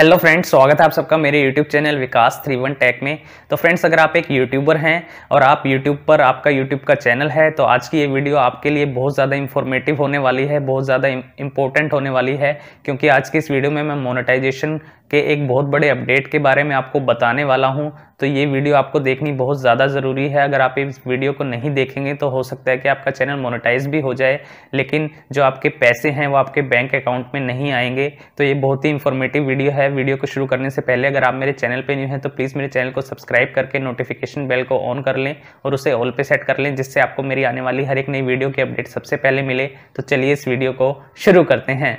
hello friends स्वागत है आप सबका मेरे YouTube channel Vikas three one tech में तो फ्रेंड्स अगर आप एक यूट्यूबर हैं और आप यूट्यूब पर आपका यूट्यूब का चैनल है तो आज की ये वीडियो आपके लिए बहुत ज़्यादा इन्फॉर्मेटिव होने वाली है बहुत ज़्यादा इंपॉर्टेंट होने वाली है क्योंकि आज की इस वीडियो में मैं मोनेटाइजेशन के एक बहुत बड़े अपडेट के बारे में आपको बताने वाला हूं तो ये वीडियो आपको देखनी बहुत ज़्यादा ज़रूरी है अगर आप इस वीडियो को नहीं देखेंगे तो हो सकता है कि आपका चैनल मोनेटाइज भी हो जाए लेकिन जो आपके पैसे हैं वो आपके बैंक अकाउंट में नहीं आएंगे तो ये बहुत ही इन्फॉर्मेटिव वीडियो है वीडियो को शुरू करने से पहले अगर आप मेरे चैनल पर न्यू हैं तो प्लीज़ मेरे चैनल को सब्सक्राइब करके नोटिफिकेशन बेल को ऑन कर लें और उसे ऑल पे सेट कर लें जिससे आपको मेरी आने वाली हर एक नई वीडियो की अपडेट सबसे पहले मिले तो चलिए इस वीडियो को शुरू करते हैं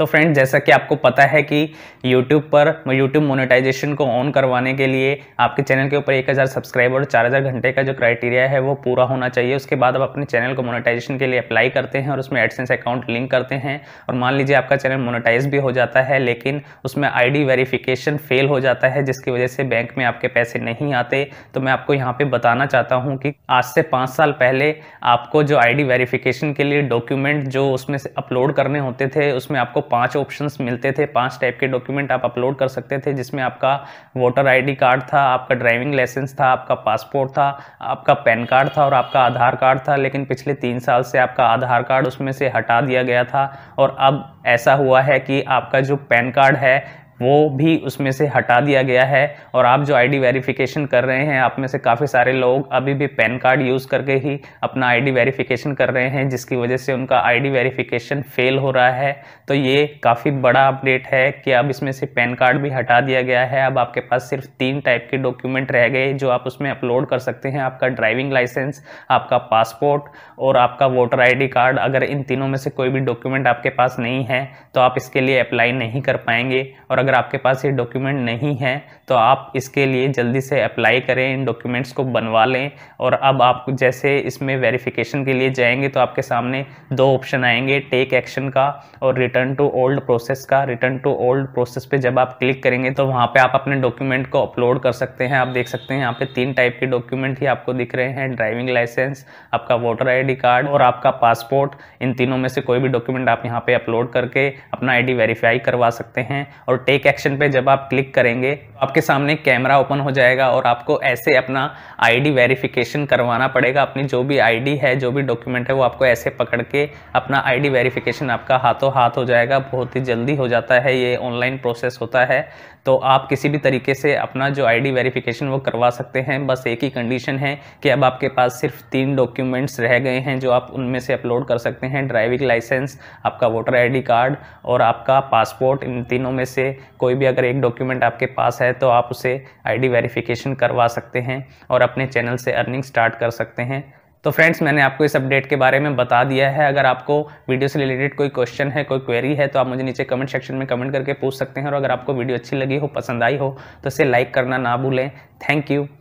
तो फ्रेंड जैसा कि आपको पता है कि YouTube पर YouTube मोनेटाइजेशन को ऑन करवाने के लिए आपके चैनल के ऊपर 1000 सब्सक्राइबर और 4000 घंटे का जो क्राइटेरिया है वो पूरा होना चाहिए उसके बाद आप अपने चैनल को मोनेटाइजेशन के लिए अप्लाई करते हैं और उसमें एडसेंस अकाउंट लिंक करते हैं और मान लीजिए आपका चैनल मोनेटाइज भी हो जाता है लेकिन उसमें आई वेरिफिकेशन फेल हो जाता है जिसकी वजह से बैंक में आपके पैसे नहीं आते तो मैं आपको यहाँ पर बताना चाहता हूँ कि आज से पाँच साल पहले आपको जो आई वेरिफिकेशन के लिए डॉक्यूमेंट जो उसमें अपलोड करने होते थे उसमें आपको पांच ऑप्शंस मिलते थे पांच टाइप के डॉक्यूमेंट आप अपलोड कर सकते थे जिसमें आपका वोटर आईडी कार्ड था आपका ड्राइविंग लाइसेंस था आपका पासपोर्ट था आपका पैन कार्ड था और आपका आधार कार्ड था लेकिन पिछले तीन साल से आपका आधार कार्ड उसमें से हटा दिया गया था और अब ऐसा हुआ है कि आपका जो पैन कार्ड है वो भी उसमें से हटा दिया गया है और आप जो आईडी वेरिफिकेशन कर रहे हैं आप में से काफ़ी सारे लोग अभी भी पैन कार्ड यूज़ करके ही अपना आईडी वेरिफिकेशन कर रहे हैं जिसकी वजह से उनका आईडी वेरिफिकेशन फेल हो रहा है तो ये काफ़ी बड़ा अपडेट है कि अब इसमें से पैन कार्ड भी हटा दिया गया है अब आपके पास सिर्फ तीन टाइप के डॉक्यूमेंट रह गए जो आप उसमें अपलोड कर सकते हैं आपका ड्राइविंग लाइसेंस आपका पासपोर्ट और आपका वोटर आई कार्ड अगर इन तीनों में से कोई भी डॉक्यूमेंट आपके पास नहीं है तो आप इसके लिए अप्लाई नहीं कर पाएंगे और अगर अगर आपके पास ये डॉक्यूमेंट नहीं है तो आप इसके लिए जल्दी से अप्लाई करें इन डॉक्यूमेंट्स को बनवा लें और अब आप जैसे इसमें वेरिफिकेशन के लिए जाएंगे तो आपके सामने दो ऑप्शन आएंगे टेक एक्शन का और रिटर्न टू ओल्ड प्रोसेस का रिटर्न टू ओल्ड प्रोसेस पे जब आप क्लिक करेंगे तो वहाँ पे आप अपने डॉक्यूमेंट को अपलोड कर सकते हैं आप देख सकते हैं यहाँ पे तीन टाइप के डॉक्यूमेंट ही आपको दिख रहे हैं ड्राइविंग लाइसेंस आपका वोटर आई कार्ड और आपका पासपोर्ट इन तीनों में से कोई भी डॉक्यूमेंट आप यहाँ पर अपलोड करके अपना आई वेरीफाई करवा सकते हैं और टेक एक एक्शन पे जब आप क्लिक करेंगे तो आपके सामने कैमरा ओपन हो जाएगा और आपको ऐसे अपना आईडी वेरिफिकेशन करवाना पड़ेगा अपनी जो भी आईडी है जो भी डॉक्यूमेंट है वो आपको ऐसे पकड़ के अपना आईडी वेरिफिकेशन आपका हाथों हाथ हो जाएगा बहुत ही जल्दी हो जाता है ये ऑनलाइन प्रोसेस होता है तो आप किसी भी तरीके से अपना जो आईडी वेरिफिकेशन वो करवा सकते हैं बस एक ही कंडीशन है कि अब आपके पास सिर्फ तीन डॉक्यूमेंट्स रह गए हैं जो आप उनमें से अपलोड कर सकते हैं ड्राइविंग लाइसेंस आपका वोटर आईडी कार्ड और आपका पासपोर्ट इन तीनों में से कोई भी अगर एक डॉक्यूमेंट आपके पास है तो आप उसे आईडी वेरिफिकेशन करवा सकते हैं और अपने चैनल से अर्निंग स्टार्ट कर सकते हैं तो फ्रेंड्स मैंने आपको इस अपडेट के बारे में बता दिया है अगर आपको वीडियो से रिलेटेड कोई क्वेश्चन है कोई क्वेरी है तो आप मुझे नीचे कमेंट सेक्शन में कमेंट करके पूछ सकते हैं और अगर आपको वीडियो अच्छी लगी हो पसंद आई हो तो इसे लाइक करना ना भूलें थैंक यू